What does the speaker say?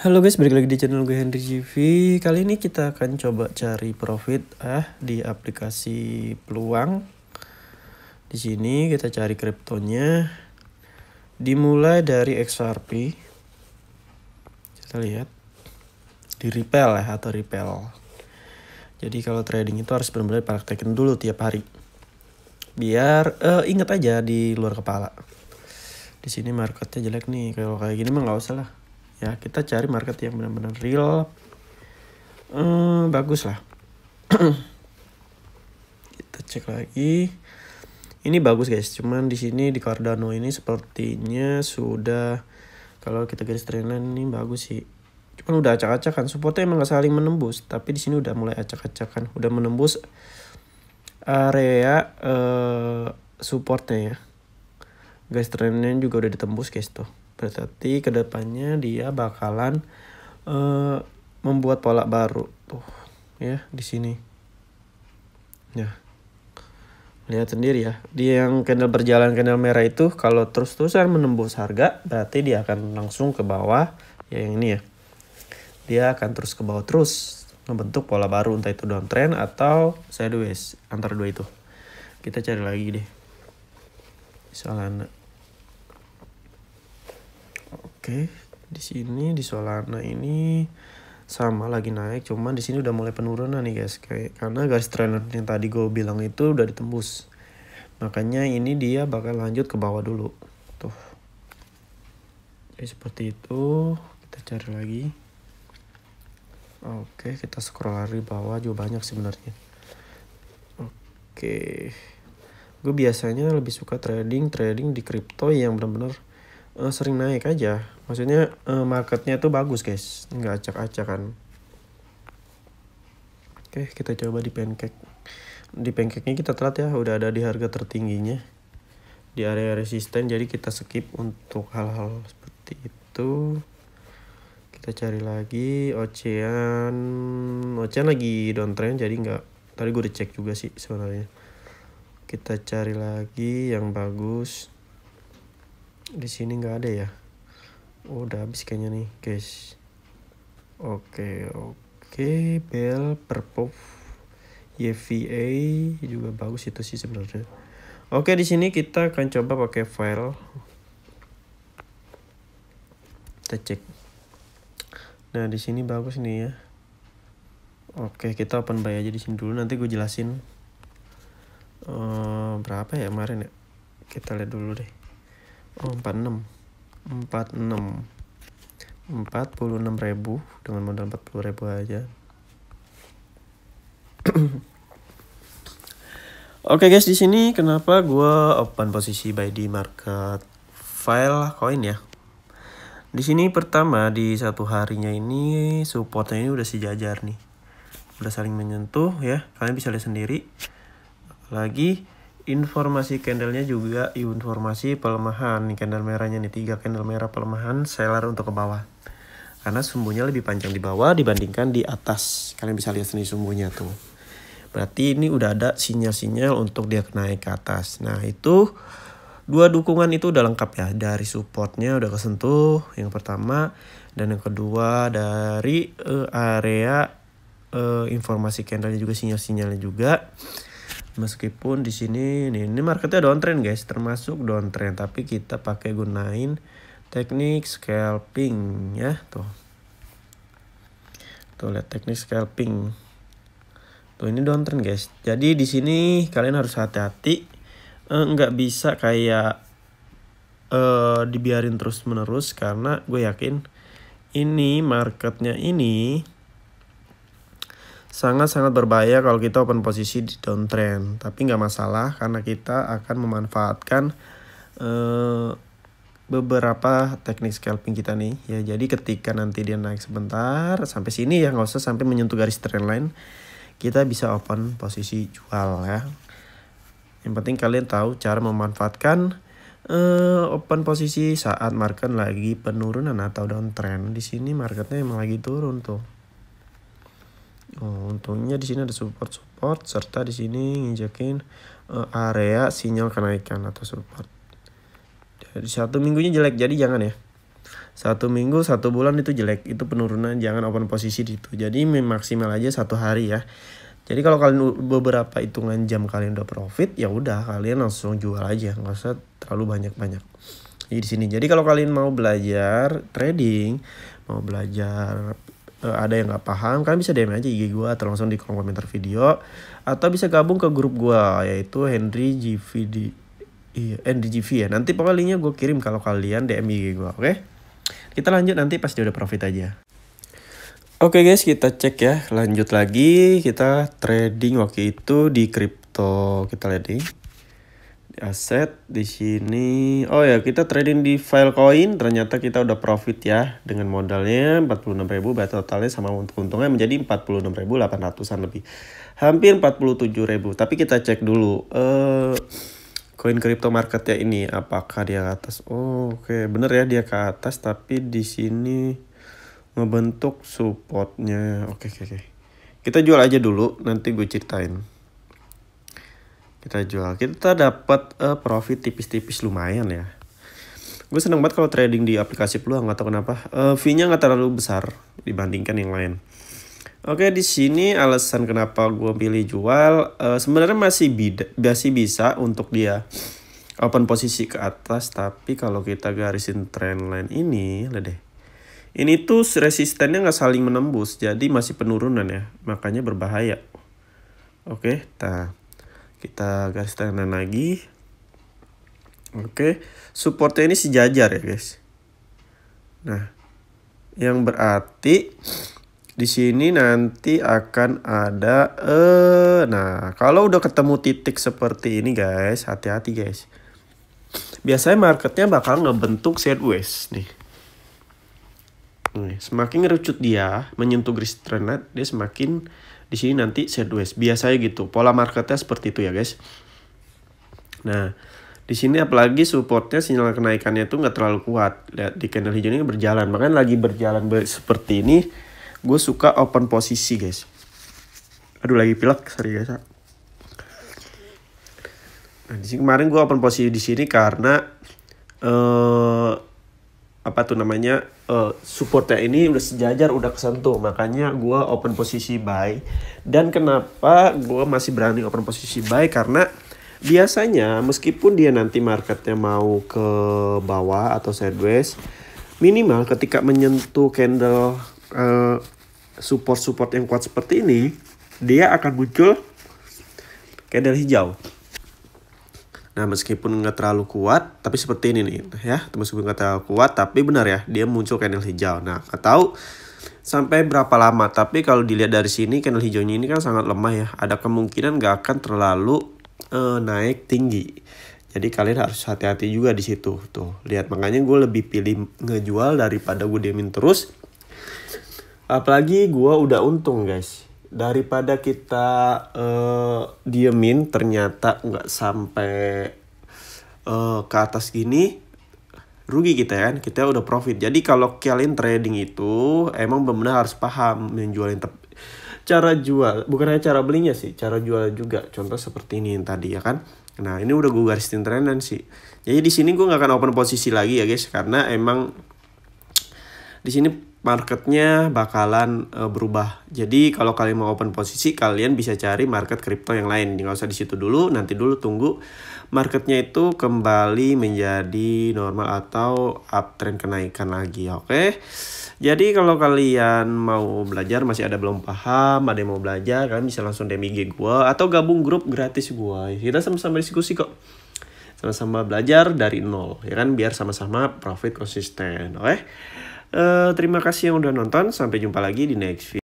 Halo guys, balik lagi di channel gue Henry GV. Kali ini kita akan coba cari profit ah di aplikasi peluang. Di sini kita cari kriptonya. Dimulai dari XRP. Kita lihat di Ripple ya atau Ripple. Jadi kalau trading itu harus benar-benar praktekin dulu tiap hari. Biar uh, ingat aja di luar kepala. Di sini marketnya jelek nih. Kalau kayak gini mah nggak usah lah ya kita cari market yang benar-benar real hmm, bagus lah kita cek lagi ini bagus guys cuman di sini di Cardano ini sepertinya sudah kalau kita garis trennya ini bagus sih cuman udah acak-acakan supportnya emang gak saling menembus tapi di sini udah mulai acak-acakan udah menembus area uh, supportnya ya guys trennya juga udah ditembus guys tuh Berarti kedepannya dia bakalan uh, membuat pola baru tuh ya di sini. Ya. Lihat sendiri ya. Dia yang candle berjalan candle merah itu kalau terus-terusan menembus harga berarti dia akan langsung ke bawah ya yang ini ya. Dia akan terus ke bawah terus membentuk pola baru entah itu downtrend atau sideways antara dua itu. Kita cari lagi deh. Soalnya Oke, di sini di Solana ini sama lagi naik, cuman di sini udah mulai penurunan nih guys, kayak karena garis trend yang tadi gue bilang itu udah ditembus. Makanya ini dia bakal lanjut ke bawah dulu. Tuh. Jadi seperti itu, kita cari lagi. Oke, kita scroll lari bawah juga banyak sebenarnya. Oke. Gue biasanya lebih suka trading, trading di crypto yang benar-benar uh, sering naik aja maksudnya uh, marketnya tuh bagus guys nggak acak-acakan oke kita coba di pancake di pancake-nya kita telat ya udah ada di harga tertingginya di area resisten jadi kita skip untuk hal-hal seperti itu kita cari lagi ocean ocean lagi downtrend jadi nggak tadi gue udah cek juga sih sebenarnya kita cari lagi yang bagus di sini nggak ada ya oh, udah habis kayaknya nih guys oke oke bel Perpuf YVA juga bagus itu sih sebenarnya oke di sini kita akan coba pakai file kita cek nah di sini bagus nih ya oke kita open by aja di sini dulu nanti gue jelasin uh, berapa ya kemarin ya kita lihat dulu deh oh, 46 46 46 ribu dengan modal 40 ribu aja Oke okay guys di sini kenapa gue open posisi buy di market file koin ya di sini pertama di satu harinya ini supportnya ini udah sejajar nih udah saling menyentuh ya kalian bisa lihat sendiri lagi informasi candlenya juga informasi pelemahan nih candle merahnya nih tiga candle merah pelemahan seller untuk ke bawah karena sumbunya lebih panjang di bawah dibandingkan di atas kalian bisa lihat sendiri sumbunya tuh berarti ini udah ada sinyal-sinyal untuk dia naik ke atas nah itu dua dukungan itu udah lengkap ya dari supportnya udah kesentuh yang pertama dan yang kedua dari uh, area uh, informasi candlenya juga sinyal-sinyalnya juga meskipun di sini ini, ini marketnya downtrend guys termasuk downtrend tapi kita pakai gunain teknik scalping ya tuh tuh lihat teknik scalping tuh ini downtrend guys jadi di sini kalian harus hati-hati eh, nggak eh, bisa kayak eh, dibiarin terus menerus karena gue yakin ini marketnya ini sangat-sangat berbahaya kalau kita open posisi di downtrend. Tapi nggak masalah karena kita akan memanfaatkan uh, beberapa teknik scalping kita nih ya jadi ketika nanti dia naik sebentar sampai sini ya nggak usah sampai menyentuh garis trendline kita bisa open posisi jual ya yang penting kalian tahu cara memanfaatkan uh, open posisi saat market lagi penurunan atau downtrend di sini marketnya emang lagi turun tuh Oh, untungnya di sini ada support support serta di sini nginjakin uh, eh, area sinyal kenaikan atau support. Jadi satu minggunya jelek jadi jangan ya. Satu minggu satu bulan itu jelek itu penurunan jangan open posisi di itu. Jadi maksimal aja satu hari ya. Jadi kalau kalian beberapa hitungan jam kalian udah profit ya udah kalian langsung jual aja nggak usah terlalu banyak banyak. Jadi di sini. Jadi kalau kalian mau belajar trading, mau belajar Eh, ada yang nggak paham kalian bisa DM aja IG gue atau langsung di kolom komentar video atau bisa gabung ke grup gue yaitu Henry GVD iya GV ya nanti pokoknya linknya gue kirim kalau kalian DM IG gue oke okay? kita lanjut nanti pasti udah profit aja Oke okay guys, kita cek ya. Lanjut lagi, kita trading waktu itu di crypto. Kita lihat nih aset di sini. Oh ya, kita trading di file Filecoin ternyata kita udah profit ya dengan modalnya 46.000 berarti totalnya sama untuk untungnya menjadi 46.800-an lebih. Hampir 47.000. Tapi kita cek dulu eh coin koin crypto ya ini apakah dia ke atas? Oh, oke, okay. bener ya dia ke atas tapi di sini ngebentuk supportnya. Oke, okay, oke, okay, oke. Okay. Kita jual aja dulu, nanti gue ceritain kita jual kita dapat uh, profit tipis-tipis lumayan ya gue seneng banget kalau trading di aplikasi peluang atau kenapa uh, eh, fee nya nggak terlalu besar dibandingkan yang lain oke di sini alasan kenapa gue pilih jual uh, sebenarnya masih masih bisa untuk dia open posisi ke atas tapi kalau kita garisin trendline ini lah deh ini tuh resistennya nggak saling menembus jadi masih penurunan ya makanya berbahaya oke ta kita garis tangan lagi oke supportnya ini sejajar ya guys nah yang berarti di sini nanti akan ada eh nah kalau udah ketemu titik seperti ini guys hati-hati guys biasanya marketnya bakal ngebentuk sideways nih nih semakin ngerucut dia menyentuh garis trend dia semakin di sini nanti sideways. Biasanya gitu. Pola marketnya seperti itu ya guys. Nah, di sini apalagi supportnya sinyal kenaikannya itu nggak terlalu kuat. Lihat di candle hijau ini berjalan. makanya lagi berjalan seperti ini, gue suka open posisi guys. Aduh lagi pilek, sorry guys. Nah, di sini kemarin gue open posisi di sini karena uh, apa tuh namanya uh, supportnya ini udah sejajar udah kesentuh makanya gue open posisi buy dan kenapa gue masih berani open posisi buy karena biasanya meskipun dia nanti marketnya mau ke bawah atau sideways minimal ketika menyentuh candle uh, eh, support support yang kuat seperti ini dia akan muncul candle hijau Nah meskipun nggak terlalu kuat, tapi seperti ini nih ya, meskipun nggak terlalu kuat, tapi benar ya, dia muncul candle hijau. Nah nggak tahu sampai berapa lama, tapi kalau dilihat dari sini candle hijaunya ini kan sangat lemah ya, ada kemungkinan nggak akan terlalu uh, naik tinggi. Jadi kalian harus hati-hati juga di situ tuh. Lihat makanya gue lebih pilih ngejual daripada gue diamin terus. Apalagi gue udah untung guys daripada kita uh, diemin ternyata nggak sampai uh, ke atas gini rugi kita kan kita udah profit jadi kalau kalian trading itu emang benar harus paham menjualin cara jual bukan hanya cara belinya sih cara jual juga contoh seperti ini yang tadi ya kan nah ini udah gue garisin trenan sih jadi di sini gue nggak akan open posisi lagi ya guys karena emang di sini marketnya bakalan uh, berubah. Jadi kalau kalian mau open posisi, kalian bisa cari market kripto yang lain. Nggak usah di situ dulu, nanti dulu tunggu marketnya itu kembali menjadi normal atau uptrend kenaikan lagi, oke? Okay? Jadi kalau kalian mau belajar masih ada belum paham, ada yang mau belajar, kalian bisa langsung DM IG gue atau gabung grup gratis gue. Kita sama-sama diskusi kok. Sama-sama belajar dari nol, ya kan biar sama-sama profit konsisten, oke? Okay? Eh, terima kasih yang udah nonton. Sampai jumpa lagi di next video.